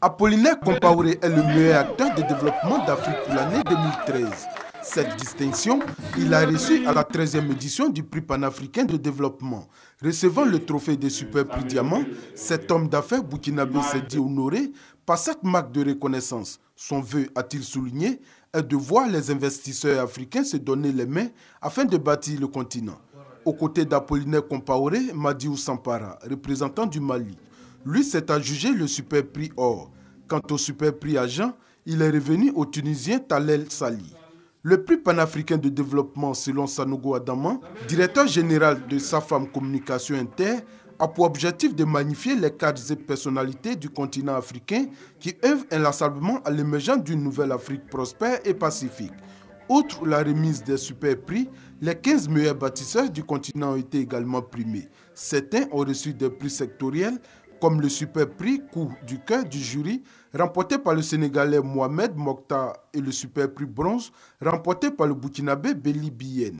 Apollinaire Compaoré est le meilleur acteur de développement d'Afrique pour l'année 2013. Cette distinction, il a reçu à la 13e édition du prix panafricain de développement. Recevant le trophée des super prix diamant, cet homme d'affaires burkinabé s'est dit honoré par cette marque de reconnaissance. Son vœu, a-t-il souligné, est de voir les investisseurs africains se donner les mains afin de bâtir le continent. Aux côtés d'Apollinaire Compaoré, Madiou Sampara, représentant du Mali, lui s'est adjugé le super prix or. Quant au super prix agent, il est revenu au Tunisien Talel Sali. Le prix panafricain de développement, selon Sanogo Adama, directeur général de SAFAM Communication Inter, a pour objectif de magnifier les cadres et personnalités du continent africain qui œuvrent inlassablement à l'émergence d'une nouvelle Afrique prospère et pacifique. Outre la remise des super prix, les 15 meilleurs bâtisseurs du continent ont été également primés. Certains ont reçu des prix sectoriels, comme le super prix coup du cœur du jury remporté par le Sénégalais Mohamed Mokhtar et le super prix bronze remporté par le Boutinabé Béli